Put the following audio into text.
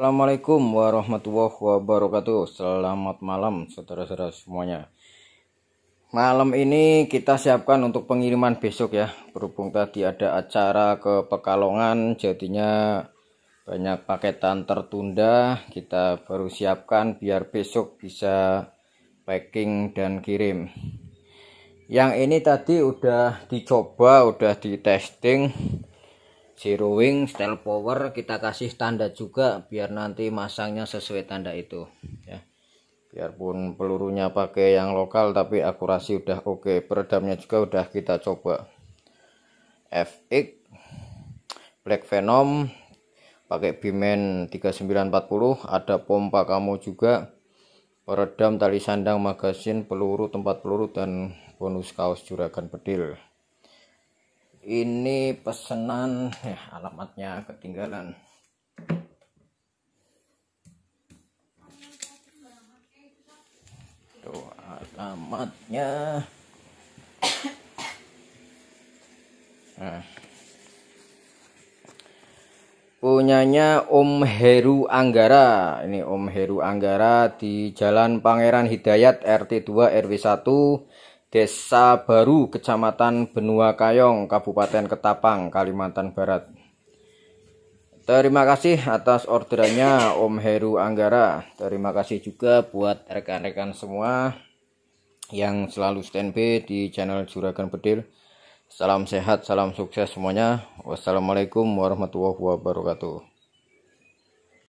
Assalamualaikum warahmatullahi wabarakatuh Selamat malam saudara-saudara semuanya Malam ini kita siapkan untuk pengiriman besok ya Berhubung tadi ada acara ke Pekalongan Jadinya banyak paketan tertunda Kita baru siapkan biar besok bisa packing dan kirim Yang ini tadi udah dicoba, udah di testing zero wing style power kita kasih tanda juga biar nanti masangnya sesuai tanda itu ya biarpun pelurunya pakai yang lokal tapi akurasi udah oke okay. peredamnya juga udah kita coba FX Black Venom pakai bimen 3940 ada pompa kamu juga peredam tali sandang magasin peluru tempat peluru dan bonus kaos juragan bedil ini pesanan ya, alamatnya ketinggalan tuh alamatnya nah. punyanya Om Heru Anggara ini Om Heru Anggara di Jalan Pangeran Hidayat RT 2 RW 1 Desa Baru, Kecamatan Benua Kayong, Kabupaten Ketapang, Kalimantan Barat. Terima kasih atas orderannya Om Heru Anggara. Terima kasih juga buat rekan-rekan semua yang selalu standby di channel Juragan Bedil. Salam sehat, salam sukses semuanya. Wassalamualaikum warahmatullahi wabarakatuh.